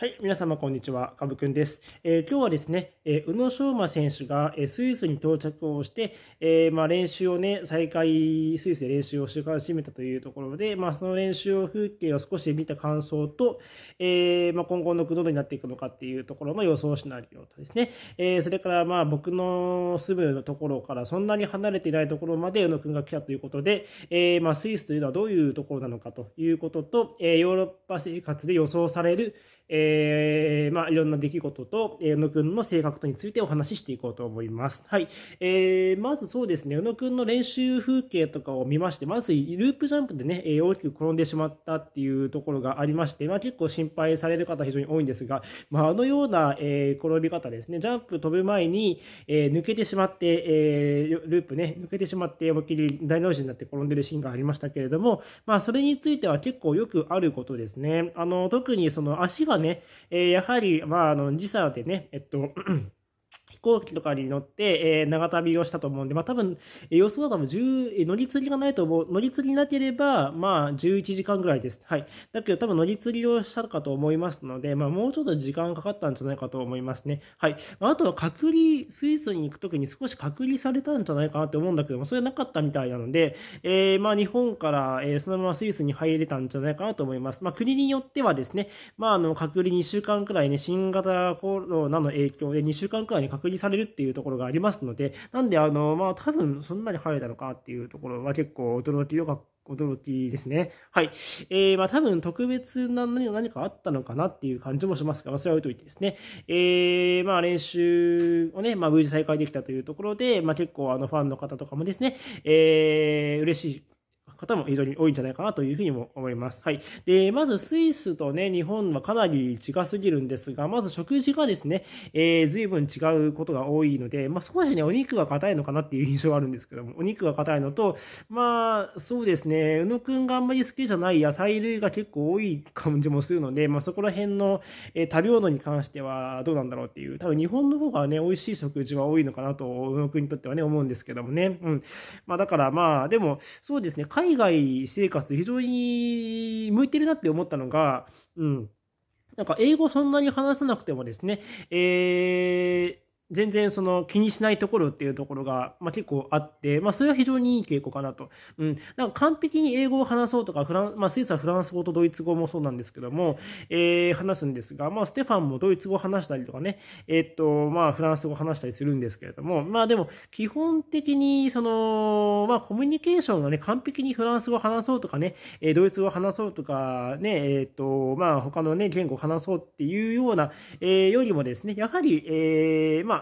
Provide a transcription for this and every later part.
はい、皆様こんにちは、カブくんです。えー、今日はですね、えー、宇野昌磨選手が、えー、スイスに到着をして、えまあ、練習をね、再開、スイスで練習をし始めたというところで、まあ、その練習風景を少し見た感想と、えまあ、今後のどのようになっていくのかっていうところの予想シナリオとですね、えそれからまあ僕の住むところからそんなに離れていないところまで宇野くんが来たということで、えまあ、スイスというのはどういうところなのかということと、えヨーロッパ生活で予想される、えー、まあ、いろんな出来事と、えー、宇野くんの性格とについてお話ししていこうと思います。はい。えー、まずそうですね、宇野くんの練習風景とかを見まして、まずループジャンプでね、え大きく転んでしまったっていうところがありまして、まあ、結構心配される方非常に多いんですが、まあ、あのような、え転び方ですね、ジャンプ飛ぶ前に、え抜けてしまって、えループね、抜けてしまって、思いっきり大の字になって転んでるシーンがありましたけれども、まあ、それについては結構よくあることですね。あの、特にその足がね、えー、やはり、まあ、あの時差でね、えっと飛行機とかに乗って、えー、長旅をしたと思うんで、まあ、多分、えー、予想は多分10、乗り継ぎがないと思う、乗り継ぎなければ、まあ、11時間ぐらいです。はい。だけど、多分乗り継ぎをしたかと思いますので、まあ、もうちょっと時間かかったんじゃないかと思いますね。はい。あとは隔離、スイスに行くときに少し隔離されたんじゃないかなって思うんだけども、それはなかったみたいなので、えー、まあ、日本から、えー、そのままスイスに入れたんじゃないかなと思います。まあ、国によってはですね、まあ、あの、隔離2週間くらいね、新型コロナの影響で2週間くらいに隔隔されるっていうところがありますので、なんで、あの、まあ、多分そんなに入れたのかっていうところは結構驚きよかった。驚きですね。はい。えー、まあ多分特別な何かあったのかなっていう感じもしますが、まそれは置いといてですね。えー、まあ練習をね、まあ無事再開できたというところで、まあ結構あのファンの方とかもですね、えー、嬉しい方も非常に多いんじゃないかなというふうにも思います。はい。で、まずスイスとね、日本はかなり近すぎるんですが、まず食事がですね、えー、随分違うことが多いので、まあ、少しね、お肉が硬いのかなっていう印象はあるんですけども、お肉が硬いのと、まあ、そうですね、宇野くんがあんまり好きじゃない野菜類が結構多い感じもするので、まあ、そこら辺の、えー、食べ物に関してはどうなんだろうっていう、多分日本の方がね、美味しい食事は多いのかなと、宇野くんにとってはね、思うんですけどもね。うん。まあ、だからまあ、でも、そうですね、海海外生活非常に向いてるなって思ったのが、うん。なんか英語そんなに話さなくてもですね、えー全然その気にしないところっていうところが、まあ、結構あって、まあ、それは非常にいい傾向かなと。うん。なんか完璧に英語を話そうとか、フランまあ、スイスはフランス語とドイツ語もそうなんですけども、えー、話すんですが、まあ、ステファンもドイツ語を話したりとかね、えー、っと、まあ、フランス語を話したりするんですけれども、まあ、でも、基本的に、その、まあ、コミュニケーションがね、完璧にフランス語を話そうとかね、えドイツ語を話そうとか、ね、えー、っと、まあ、他のね、言語を話そうっていうような、えー、よりもですね、やはり、えー、まあ、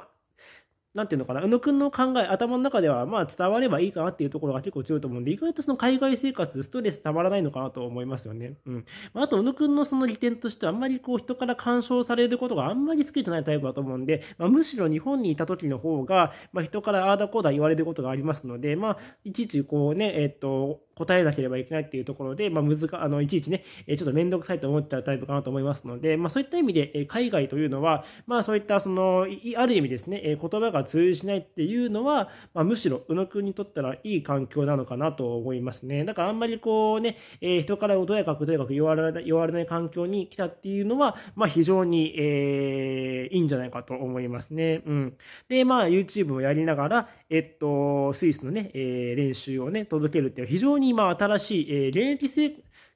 なんていうのかな、宇野くんの考え、頭の中では、まあ、伝わればいいかなっていうところが結構強いと思うんで、意外とその海外生活、ストレスたまらないのかなと思いますよね。うん。まあ、あと、宇野くんのその利点としては、あんまりこう、人から干渉されることがあんまり好きじゃないタイプだと思うんで、まあ、むしろ日本にいた時の方が、まあ、人からああだこうだ言われることがありますので、まあ、いちいちこうね、えっ、と、答えなければいけないっていうところで、まあ、むずかあのいちいちね、ちょっと面倒くさいと思っちゃうタイプかなと思いますので、まあ、そういった意味で、海外というのは、まあ、そういったそのい、ある意味ですね、言葉が通じないっていうのは、まあ、むしろ宇野くんにとったらいい環境なのかなと思いますね。だからあんまりこうね、え人からどやかくどやかく言われ言われない環境に来たっていうのは、まあ、非常に、えー、いいんじゃないかと思いますね。うん、で、まあ、YouTube をやりながら、えっと、スイスのね、えー、練習をね、届けるっていう非常に今新しい、えー、現役せ、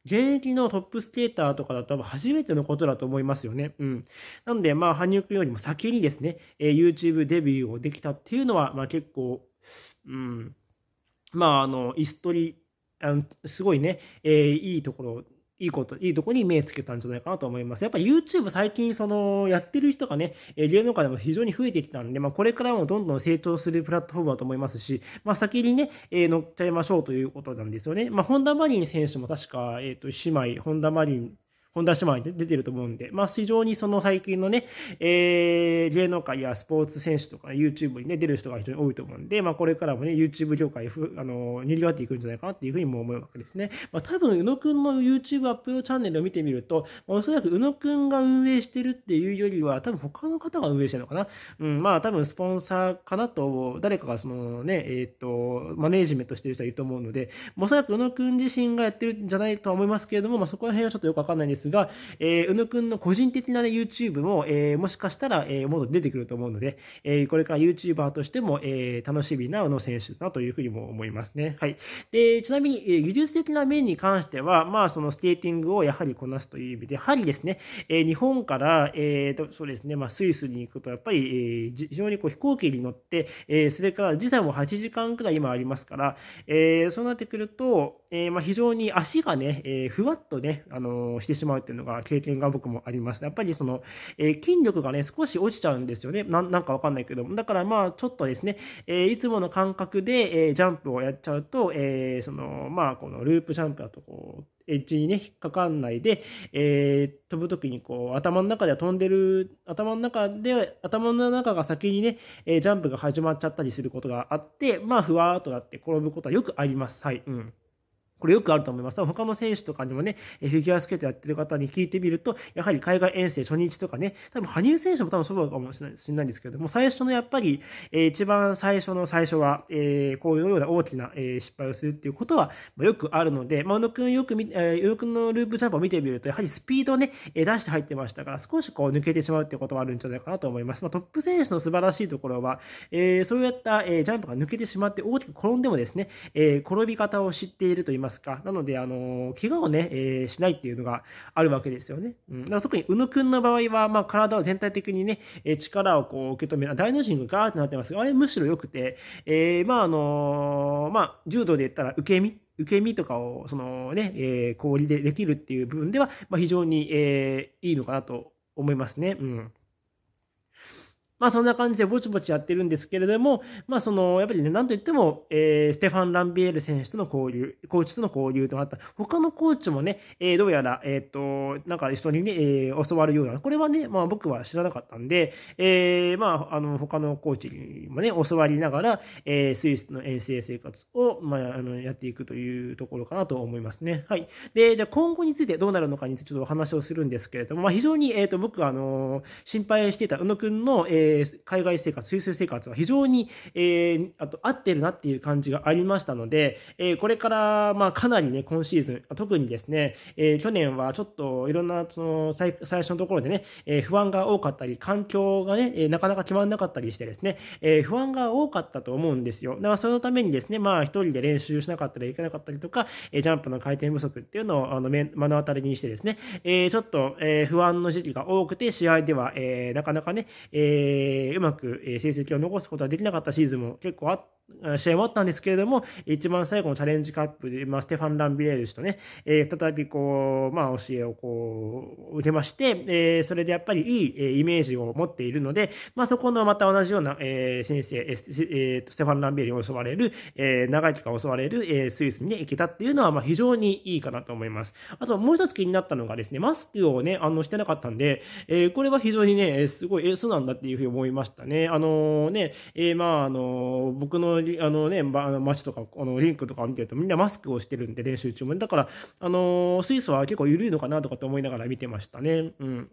現役のトップスケーターとかだと初めてのことだと思いますよね。うん。なので、まあ、羽生君よりも先にですね、えー、YouTube デビューをできたっていうのは、まあ結構、うん、まあ、あの、イストリ、あのすごいね、えー、いいところいいこと、いいとこに目つけたんじゃないかなと思います。やっぱ YouTube 最近その、やってる人がね、芸能界でも非常に増えてきたんで、まあこれからもどんどん成長するプラットフォームだと思いますし、まあ先にね、えー、乗っちゃいましょうということなんですよね。まあ本田マリン選手も確か、えっ、ー、と、姉妹、本田マリン本田姉妹で出てると思うんで、まあ、非常にその最近のね、えー、芸能界やスポーツ選手とか YouTube にね、出る人が非常に多いと思うんで、まあ、これからもね、YouTube 業界ふ、あの、にぎわっていくんじゃないかなっていうふうにも思うわけですね。まあ、多分、宇野くんの YouTube アップチャンネルを見てみると、まあ、おそらく宇野くんが運営してるっていうよりは、多分他の方が運営してるのかな。うん、まあ、多分スポンサーかなと、誰かがそのね、えっ、ー、と、マネージメントしてる人はいると思うので、まあ、おそらく宇野くん自身がやってるんじゃないとは思いますけれども、まあ、そこら辺はちょっとよくわかんないんですですが、えー、うぬくんの個人的な、ね、YouTube も、えー、もしかしたら、えー、もっと出てくると思うので、えー、これから YouTuber としても、えー、楽しみな宇野選手だというふうにも思いますね。はい。で、ちなみに、えー、技術的な面に関しては、まあ、そのスケーティングをやはりこなすという意味で、やはりですね、えー、日本から、えーと、そうですね、まあ、スイスに行くと、やっぱり、えー、非常にこう飛行機に乗って、えー、それから時差も8時間くらい今ありますから、えー、そうなってくると、えーまあ、非常に足がね、えー、ふわっとね、あのー、してしまうまうっていうのが経験が僕もあります。やっぱりその、えー、筋力がね、少し落ちちゃうんですよね。ななんかわかんないけども。だからまあ、ちょっとですね、えー、いつもの感覚で、えー、ジャンプをやっちゃうと、えー、その、まあ、このループジャンプだとこう、エッジにね、引っかかんないで、えー、飛ぶ時にこう、頭の中では飛んでる、頭の中で、頭の中が先にね、えー、ジャンプが始まっちゃったりすることがあって、まあ、ふわーっとなって転ぶことはよくあります。はい。うん。これよくあると思います。他の選手とかにもね、フィギュアスケートやってる方に聞いてみると、やはり海外遠征初日とかね、多分羽生選手も多分そうかもしれないんですけども、最初のやっぱり、え一番最初の最初は、えこういうような大きな、え失敗をするっていうことはよくあるので、まあ、宇野くんよく見、え宇野くんのループジャンプを見てみると、やはりスピードをね、出して入ってましたから、少しこう抜けてしまうってことはあるんじゃないかなと思います。まあ、トップ選手の素晴らしいところは、えそういった、えジャンプが抜けてしまって大きく転んでもですね、え転び方を知っていると言いますますか。なので、あの、怪我をね、えー、しないっていうのがあるわけですよね。うん、だから特にうぬくんの場合は、まあ、体を全体的にね、え力をこう受け止める、大の字がガーってなってますが、あれむしろ良くて、えー、まあ、あのまあ、柔道で言ったら受け身受け身とかを、そのね、えー、氷でできるっていう部分では、まあ、非常に、えー、いいのかなと思いますね。うん。まあそんな感じでぼちぼちやってるんですけれども、まあその、やっぱりね、なんといっても、えー、ステファン・ランビエール選手との交流、コーチとの交流となった。他のコーチもね、えー、どうやら、えっ、ー、と、なんか人にね、え教わるような、これはね、まあ僕は知らなかったんで、えまあ、あの、他のコーチにもね、教わりながら、えスイスの遠征生活を、まあ、あの、やっていくというところかなと思いますね。はい。で、じゃあ今後についてどうなるのかについてちょっとお話をするんですけれども、まあ非常に、えっ、と、僕、あの、心配していた宇野くんの、えーえー、海外生活、水水生活は非常に、えー、あと合ってるなっていう感じがありましたので、えー、これから、まあ、かなりね、今シーズン、特にですね、え去年はちょっといろんなその最最初のところでね、え不安が多かったり、環境がね、えなかなか決まらなかったりしてですね、え不安が多かったと思うんですよ。だからそのためにですね、まあ、一人で練習しなかったり、いけなかったりとか、えジャンプの回転不足っていうのをあの目の当たりにしてですね、えちょっと、え不安の時期が多くて、試合では、えなかなかね、えーえー、うまく成績を残すことはできなかったシーズンも結構あ試合もあったんですけれども、一番最後のチャレンジカップで、まあ、ステファン・ランビレール氏とね、えー、再びこう、まあ、教えをこう、打てまして、えー、それでやっぱりいい、えイメージを持っているので、まあ、そこのまた同じような、え先生、えー、ステファン・ランビレールに襲われる、え長きが襲われる、えスイスに、ね、行けたっていうのは、まあ、非常にいいかなと思います。あと、もう一つ気になったのがですね、マスクをね、あの、してなかったんで、えこれは非常にね、すごい、えそうなんだっていうふうに思いましたね。あのー、ね、えー、まあ、あのー、僕の、あのね、ま、あの街とか、あの、リンクとか見てるとみんなマスクをしてるんで、練習中も。だから、あのスイスは結構緩いのかなとかって思いながら見てましたね。うん。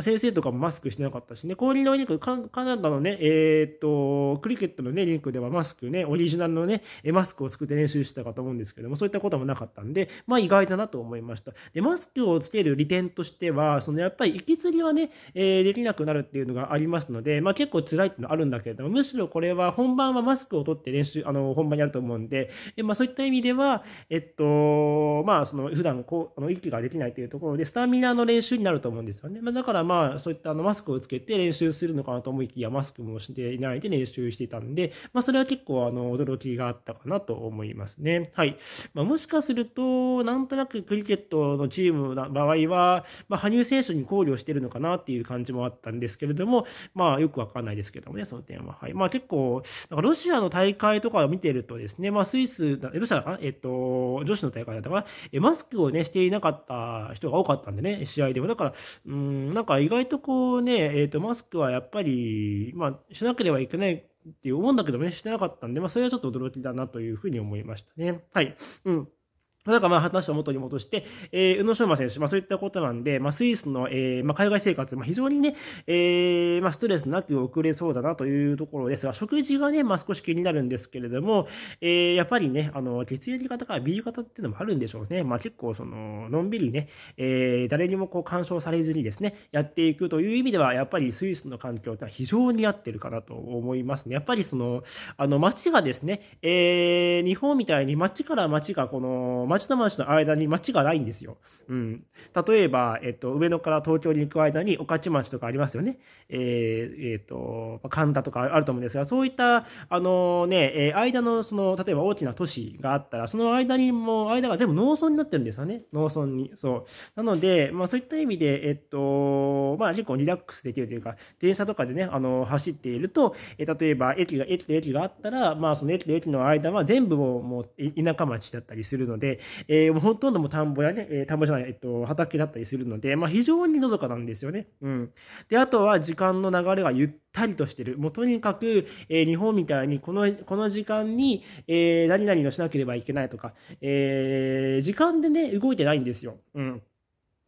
先生とかもマスクしてなかったしね、氷のリンク、カナダのね、えっと、クリケットのね、リンクではマスクね、オリジナルのね、マスクを作って練習してたかと思うんですけども、そういったこともなかったんで、まあ意外だなと思いました。で、マスクをつける利点としては、そのやっぱり息継ぎはね、えできなくなるっていうのがありますますので、まあ、結構辛いっていうのはあるんだけれども、むしろこれは本番はマスクを取って練習、あの、本番やると思うんで、でまあ、そういった意味では、えっと、まあ、その、普段こう、あの、息ができないというところで、スタミナの練習になると思うんですよね。まあ、だからまあ、そういったあの、マスクをつけて練習するのかなと思いきや、マスクもしていないで練習していたんで、まあ、それは結構、あの、驚きがあったかなと思いますね。はい。まあ、もしかすると、なんとなくクリケットのチームの場合は、まあ、羽生選手に考慮してるのかなっていう感じもあったんですけれども、まあ、よくわかんないですけどもね、その点は。はい。まあ、結構、なんかロシアの大会とかを見てるとですね、まあ、スイス、ロシアかえっと、女子の大会だったから、マスクをね、していなかった人が多かったんでね、試合でも。だから、うん、なんか意外とこうね、えっと、マスクはやっぱり、まあ、しなければいけないって思うんだけどね、してなかったんで、まあ、それはちょっと驚きだなというふうに思いましたね。はい。うん。なんかまあ話を元に戻して、えー、宇野昌磨選手、まあそういったことなんで、まあスイスの、えー、まあ海外生活、まあ非常にね、えー、まあストレスなく遅れそうだなというところですが、食事がね、まあ少し気になるんですけれども、えー、やっぱりね、あの、血液型から B 型っていうのもあるんでしょうね。まあ結構その、のんびりね、えー、誰にもこう干渉されずにですね、やっていくという意味では、やっぱりスイスの環境ってのは非常に合ってるかなと思いますね。やっぱりその、あの街がですね、えー、日本みたいに街から街がこの、町と町の間に町がないんですよ。うん、例えば、えっと、上野から東京に行く間に御徒町とかありますよね。えーえっと、神田とかあると思うんですが、そういった、あのね、え間の、その、例えば大きな都市があったら、その間にも、間が全部農村になってるんですよね。農村に。そう。なので、まあそういった意味で、えっと、まあ、結構リラックスできるというか、電車とかでね、あの、走っていると、え例えば、駅が、駅と駅があったら、まあ、その駅と駅の間は全部もう、もう田舎町だったりするので、えー、もうほとんども田んぼやね、え田んぼじゃない、えっと、畑だったりするので、まあ、非常にのどかなんですよね。うん。で、あとは、時間の流れがゆったりとしてる。もうとにかく、えー、日本みたいに、この、この時間に、えー、何々をしなければいけないとか、えー、時間でね、動いてないんですよ。うん。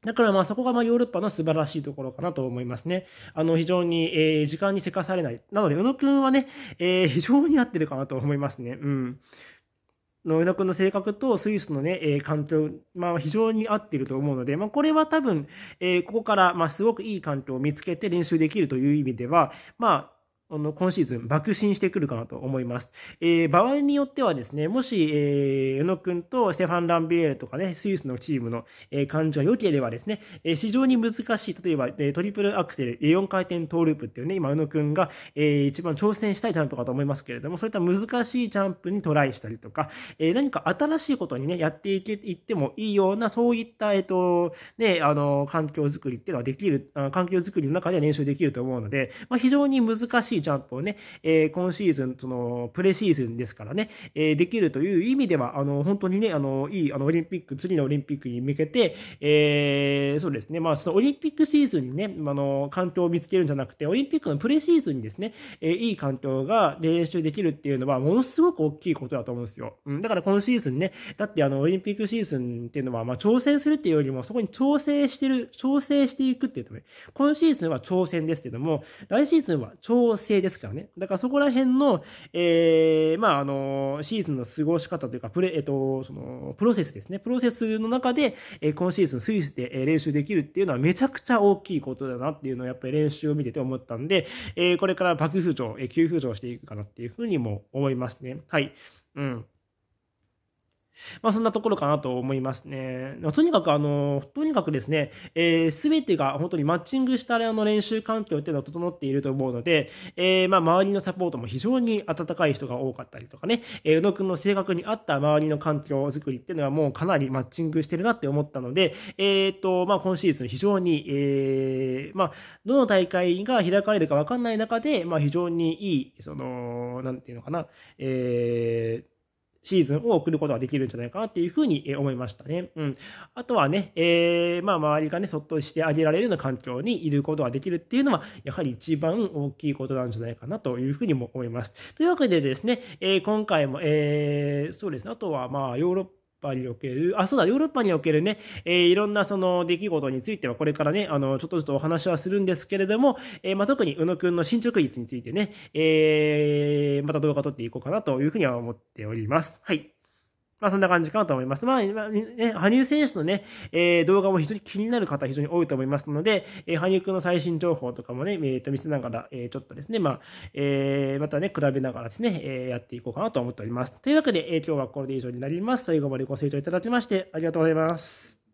だからまあそこがまヨーロッパの素晴らしいところかなと思いますね。あの非常に、え時間にせかされない。なので、宇野くんはね、え非常に合ってるかなと思いますね。うん。の宇野くんの性格とスイスのね、え環境、まあ非常に合ってると思うので、まあこれは多分、えここから、ますごくいい環境を見つけて練習できるという意味では、まあの今シーズン、爆心してくるかなと思います。えー、場合によってはですね、もし、えー、宇野くんとステファン・ランビエールとかね、スイスのチームの、えー、感じが良ければですね、えー、非常に難しい、例えば、えトリプルアクセル、4回転トーループっていうね、今、宇野くんが、え一番挑戦したいジャンプかと思いますけれども、そういった難しいジャンプにトライしたりとか、え何か新しいことにね、やっていけ、いってもいいような、そういった、えっ、と、ね、あの、環境づくりっていうのはできる、環境づくりの中で練習できると思うので、まあ、非常に難しいいジャンプをね、えー、今シーズン、その、プレシーズンですからね、えー、できるという意味では、あの、本当にね、あの、いい、あの、オリンピック、次のオリンピックに向けて、えー、そうですね、まあ、そのオリンピックシーズンにね、あの、環境を見つけるんじゃなくて、オリンピックのプレシーズンにですね、えいい環境が練習できるっていうのは、ものすごく大きいことだと思うんですよ。うん、だから今シーズンね、だってあの、オリンピックシーズンっていうのは、まあ、挑戦するっていうよりも、そこに調整してる、調整していくっていうとね、今シーズンは挑戦ですけども、来シーズンは挑戦性ですからね。だからそこら辺の、えー、まあ、あの、シーズンの過ごし方というか、プレ、えっ、と、その、プロセスですね。プロセスの中で、えー、今シーズンスイスで練習できるっていうのはめちゃくちゃ大きいことだなっていうのをやっぱり練習を見てて思ったんで、えー、これから爆風潮、え急風潮していくかなっていうふうにも思いますね。はい。うん。まあ、そんなところかなと思いますね。とにかく、あの、とにかくですね、す、えー、べ、てが本当にマッチングしたあの練習環境っていうのは整っていると思うので、えー、まあ、周りのサポートも非常に温かい人が多かったりとかね、えー、宇野くんの性格に合った周りの環境づくりっていうのはもうかなりマッチングしてるなって思ったので、えっ、ー、と、まあ、今シーズン非常に、えー、まあ、どの大会が開かれるかわかんない中で、まあ、非常にいい、その、なんていうのかな、えー、シーズンを送ることができるんじゃないかなっていうふうに思いましたね。うん。あとはね、えー、まあ、周りがね、そっとしてあげられるような環境にいることができるっていうのは、やはり一番大きいことなんじゃないかなというふうにも思います。というわけでですね、えー、今回も、えー、そうですね、あとはまあ、ヨーロッパパにおける、あ、そうだ、ヨーロッパにおけるね、えー、いろんなその出来事についてはこれからね、あの、ちょっとずつお話はするんですけれども、えー、まあ、特に宇野くんの進捗率についてね、えー、また動画撮っていこうかなというふうには思っております。はい。まあそんな感じかなと思います。まあ、ね、羽生選手のね、えー、動画も非常に気になる方非常に多いと思いますので、えー、羽生くんの最新情報とかもね、えー、と見せながら、えー、ちょっとですね、まあ、えー、またね、比べながらですね、えー、やっていこうかなと思っております。というわけで、えー、今日はこれで以上になります。最後までご清聴いただきまして、ありがとうございます。